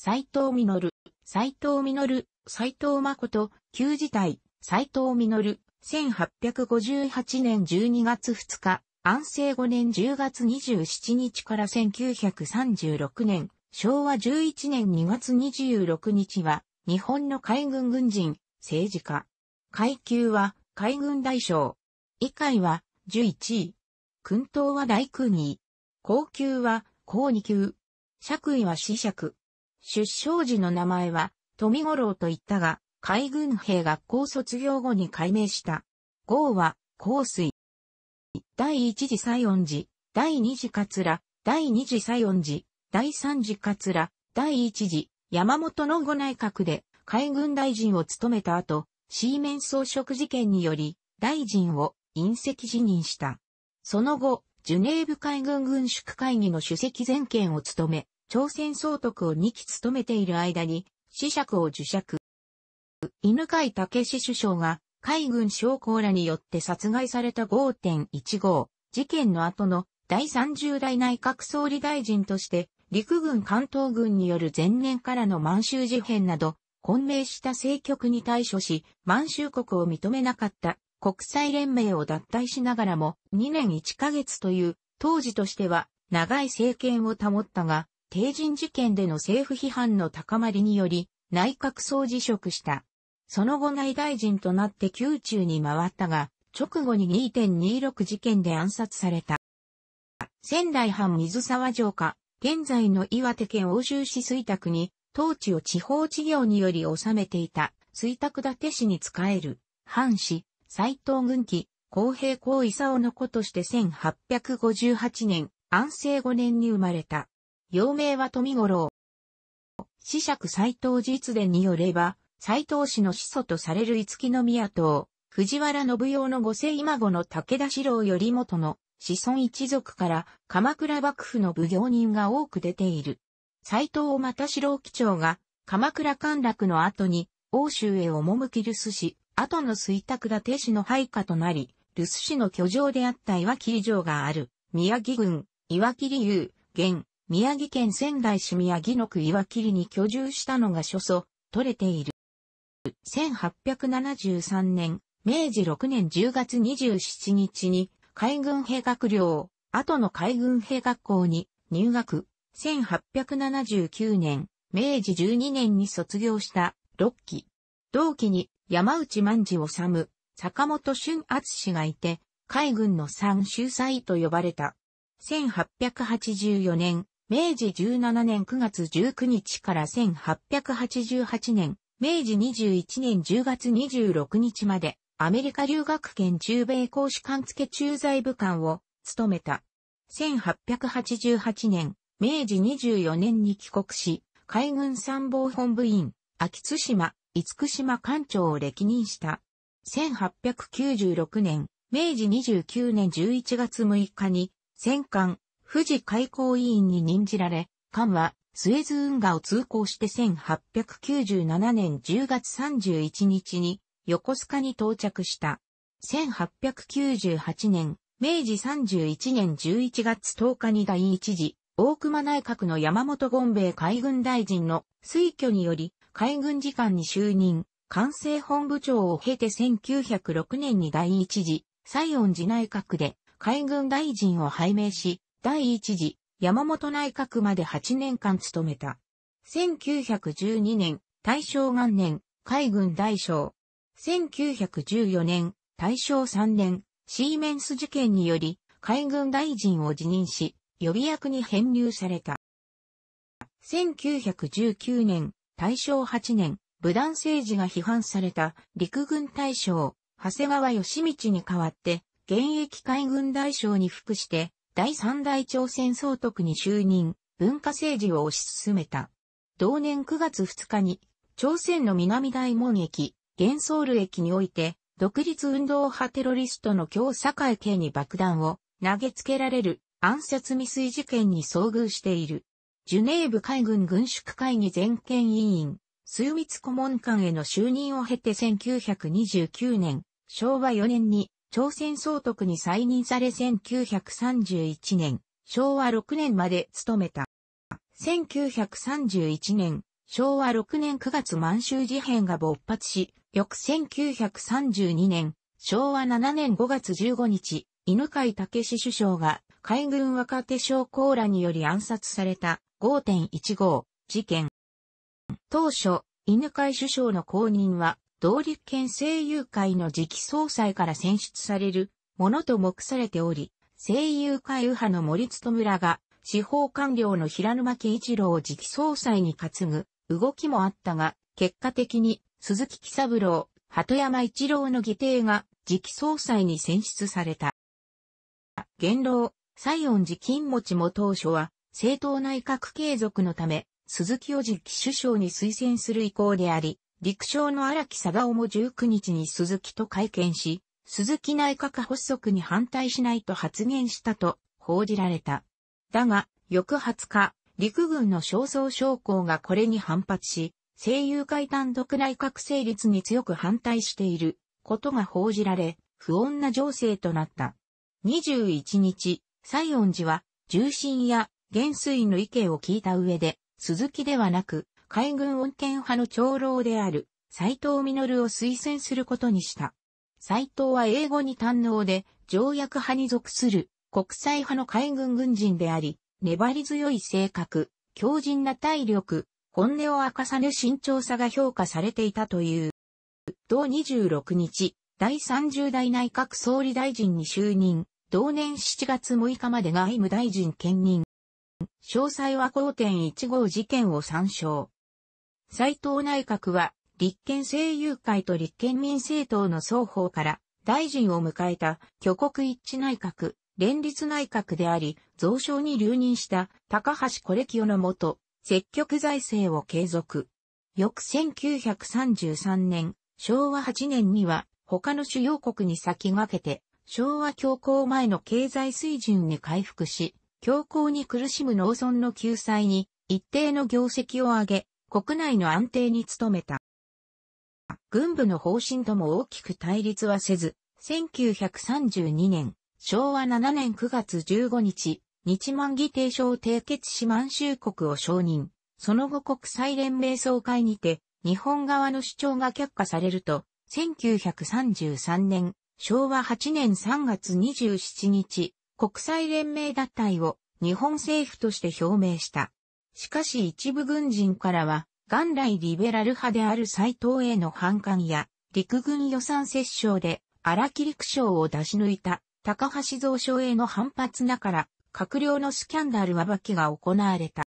斎藤実、斎藤実、斎藤誠、旧時代、斎藤実、1858年12月2日、安政5年10月27日から1936年、昭和11年2月26日は、日本の海軍軍人、政治家。階級は、海軍大将。以下は、11位。訓等は大空位。高級は、高2級。爵位は四爵。出生時の名前は、富五郎と言ったが、海軍兵学校卒業後に改名した。号は、香水。第一次西音寺、第二次桂、第二次西音寺、第三次桂、第一次、山本の五内閣で海軍大臣を務めた後、シーメン装飾事件により、大臣を隕石辞任した。その後、ジュネーブ海軍軍縮会議の主席全権を務め、朝鮮総督を2期務めている間に、死者を受釈。犬飼武史首相が海軍将校らによって殺害された5.15事件の後の第30代内閣総理大臣として陸軍関東軍による前年からの満州事変など混迷した政局に対処し満州国を認めなかった国際連盟を脱退しながらも2年1ヶ月という当時としては長い政権を保ったが帝人事件での政府批判の高まりにより、内閣総辞職した。その後内大臣となって宮中に回ったが、直後に2.26事件で暗殺された。仙台藩水沢城下、現在の岩手県欧州市水宅に、当地を地方事業により治めていた、水宅立市に仕える、藩士、斎藤軍記、公平公勲の子として1858年、安政5年に生まれた。幼名は富五郎。子爵斎藤実伝によれば、斎藤氏の始祖とされる五木宮党、藤原信用の五世今後の武田四郎より元の子孫一族から鎌倉幕府の奉行人が多く出ている。斎藤又四郎基長が鎌倉陥落の後に欧州へ赴き留守し、後の水卓が手氏の配下となり、留守氏の居城であった岩切城がある宮城郡岩切流、現宮城県仙台市宮城野区岩切に居住したのが初祖、取れている。1873年、明治6年10月27日に海軍兵学寮、後の海軍兵学校に入学。1879年、明治12年に卒業した6期。同期に山内万治治、坂本俊厚氏がいて、海軍の三秀才と呼ばれた。1884年、明治17年9月19日から1888年、明治21年10月26日まで、アメリカ留学圏中米公使官付駐在部官を務めた。1888年、明治24年に帰国し、海軍参謀本部員、秋津島、厳島艦長を歴任した。1896年、明治29年11月6日に、戦艦、富士開港委員に任じられ、艦はスエズ運河を通行して1897年10月31日に横須賀に到着した。1898年、明治31年11月10日に第一次、大熊内閣の山本権兵衛海軍大臣の推挙により、海軍次官に就任、管政本部長を経て1906年に第一次、西園寺内閣で海軍大臣を拝命し、第一次山本内閣まで8年間務めた。1912年、大正元年、海軍大将。1914年、大正3年、シーメンス事件により、海軍大臣を辞任し、予備役に編入された。1919年、大正8年、武断政治が批判された陸軍大将、長谷川義道に代わって、現役海軍大将に服して、第三代朝鮮総督に就任、文化政治を推し進めた。同年9月2日に、朝鮮の南大門駅、元ソウル駅において、独立運動派テロリストの京会系に爆弾を投げつけられる暗殺未遂事件に遭遇している。ジュネーブ海軍軍縮会議全権委員、枢密顧問官への就任を経て1929年、昭和4年に朝鮮総督に再任され1931年、昭和6年まで務めた。1931年、昭和6年9月満州事変が勃発し、翌1932年、昭和7年5月15日、犬飼武史首相が海軍若手将校らにより暗殺された5.15事件。当初、犬飼首相の後任は同立県声優会の次期総裁から選出されるものと目されており、声優会右派の森務らが、司法官僚の平沼慶一郎を次期総裁に担ぐ動きもあったが、結果的に鈴木喜三郎、鳩山一郎の議定が次期総裁に選出された。元老、西恩寺金持も当初は政党内閣継続のため、鈴木を次期首相に推薦する意向であり、陸将の荒木貞夫も19日に鈴木と会見し、鈴木内閣発足に反対しないと発言したと報じられた。だが、翌20日、陸軍の焦燥将校がこれに反発し、声優会単独内閣成立に強く反対していることが報じられ、不穏な情勢となった。21日、西恩寺は、重心や元帥の意見を聞いた上で、鈴木ではなく、海軍穏健派の長老である斎藤実を推薦することにした。斎藤は英語に堪能で条約派に属する国際派の海軍軍人であり、粘り強い性格、強靭な体力、本音を明かさぬ慎重さが評価されていたという。同26日、第30代内閣総理大臣に就任、同年7月6日まで外務大臣兼任。詳細は5.15事件を参照。斎藤内閣は、立憲政友会と立憲民政党の双方から大臣を迎えた挙国一致内閣、連立内閣であり、増床に留任した高橋コレキオのもと、積極財政を継続。翌1933年、昭和8年には他の主要国に先駆けて、昭和恐慌前の経済水準に回復し、恐慌に苦しむ農村の救済に一定の業績を上げ、国内の安定に努めた。軍部の方針とも大きく対立はせず、1932年、昭和7年9月15日、日満議定書を締結し満州国を承認。その後国際連盟総会にて、日本側の主張が却下されると、1933年、昭和8年3月27日、国際連盟脱退を日本政府として表明した。しかし一部軍人からは、元来リベラル派である斎藤への反感や、陸軍予算折衝で荒木陸将を出し抜いた高橋蔵省への反発なから、閣僚のスキャンダル暴きが行われた。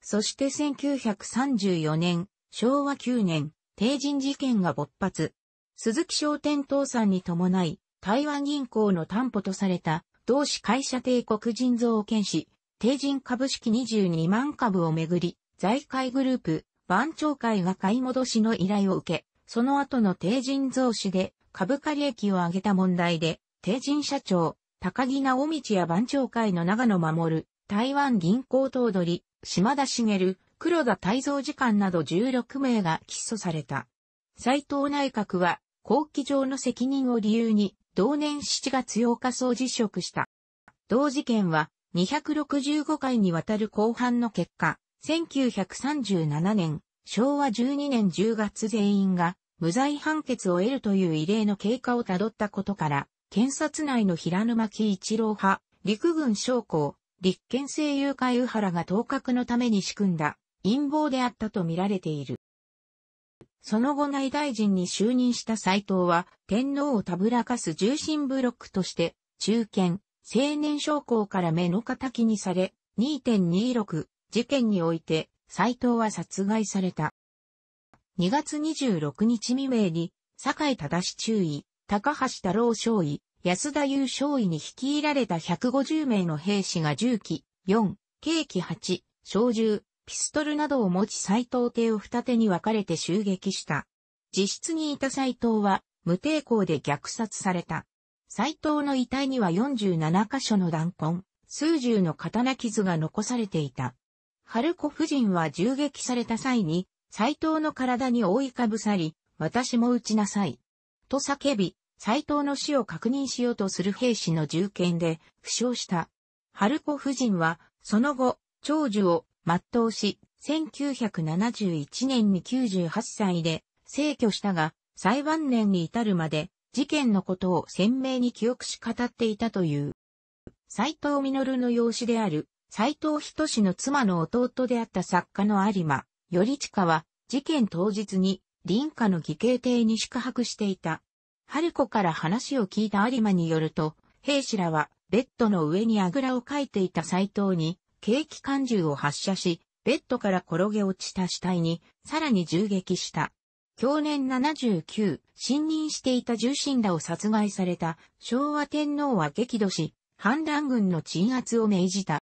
そして1934年、昭和9年、定人事件が勃発。鈴木商店倒産に伴い、台湾銀行の担保とされた、同志会社帝国人造を士、定人株式22万株をめぐり、財界グループ、番長会が買い戻しの依頼を受け、その後の定人増資で株価利益を上げた問題で、定人社長、高木直道や番長会の長野守、台湾銀行頭取、島田茂、黒田泰造次官など16名が起訴された。斎藤内閣は、後期上の責任を理由に、同年7月8日総辞職した。同事件は、265回にわたる後半の結果、1937年、昭和12年10月全員が無罪判決を得るという異例の経過をたどったことから、検察内の平沼木一郎派、陸軍将校、立憲政友会右原が当確のために仕組んだ陰謀であったと見られている。その後内大臣に就任した斎藤は、天皇をたぶらかす重心ブロックとして、中堅、青年将校から目の敵にされ、2.26事件において、斎藤は殺害された。2月26日未明に、坂井忠中尉、高橋太郎将尉、安田優将尉に率いられた150名の兵士が銃器4、軽器8、小銃、ピストルなどを持ち斎藤邸を二手に分かれて襲撃した。実質にいた斎藤は、無抵抗で虐殺された。斎藤の遺体には47箇所の弾痕、数十の刀傷が残されていた。春子夫人は銃撃された際に、斎藤の体に覆いかぶさり、私も撃ちなさい。と叫び、斎藤の死を確認しようとする兵士の銃剣で、負傷した。春子夫人は、その後、長寿を全うし、1971年に98歳で、逝去したが、裁判年に至るまで、事件のことを鮮明に記憶し語っていたという。斎藤実の養子である、斎藤仁志の妻の弟であった作家の有馬、頼親は、事件当日に、林家の義兄邸に宿泊していた。春子から話を聞いた有馬によると、兵士らは、ベッドの上にあぐらをかいていた斎藤に、軽機関銃を発射し、ベッドから転げ落ちた死体に、さらに銃撃した。去年79、信任していた重臣らを殺害された昭和天皇は激怒し、反乱軍の鎮圧を命じた。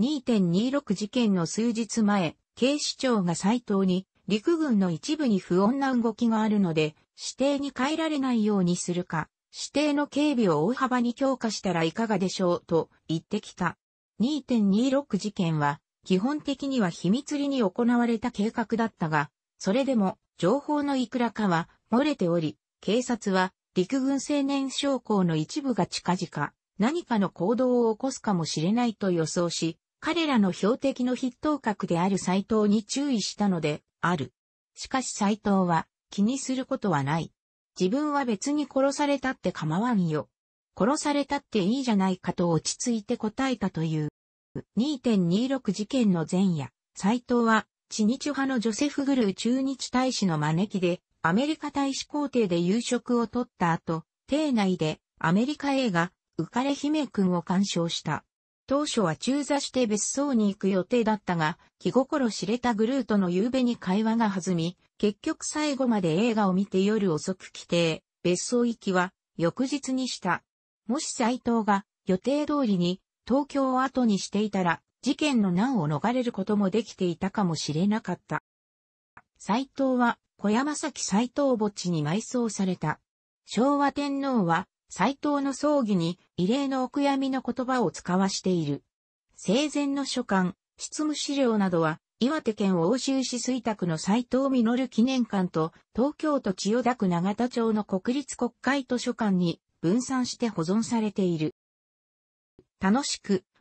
2.26事件の数日前、警視庁が斎藤に、陸軍の一部に不穏な動きがあるので、指定に変えられないようにするか、指定の警備を大幅に強化したらいかがでしょうと言ってきた。2.26事件は、基本的には秘密裏に行われた計画だったが、それでも情報のいくらかは漏れており、警察は陸軍青年将校の一部が近々何かの行動を起こすかもしれないと予想し、彼らの標的の筆頭格である斎藤に注意したので、ある。しかし斎藤は気にすることはない。自分は別に殺されたって構わんよ。殺されたっていいじゃないかと落ち着いて答えたという。2.26事件の前夜、斎藤は知日派のジョセフ・グルー駐日大使の招きで、アメリカ大使公邸で夕食をとった後、邸内でアメリカ映画、浮かれ姫君を鑑賞した。当初は中座して別荘に行く予定だったが、気心知れたグルーとの夕べに会話が弾み、結局最後まで映画を見て夜遅く来定、別荘行きは翌日にした。もし斎藤が予定通りに東京を後にしていたら、事件の難を逃れることもできていたかもしれなかった。斎藤は小山崎斎藤墓地に埋葬された。昭和天皇は斎藤の葬儀に異例のお悔やみの言葉を使わしている。生前の書簡、執務資料などは岩手県奥州市水宅の斎藤実記念館と東京都千代田区永田町の国立国会図書館に分散して保存されている。楽しく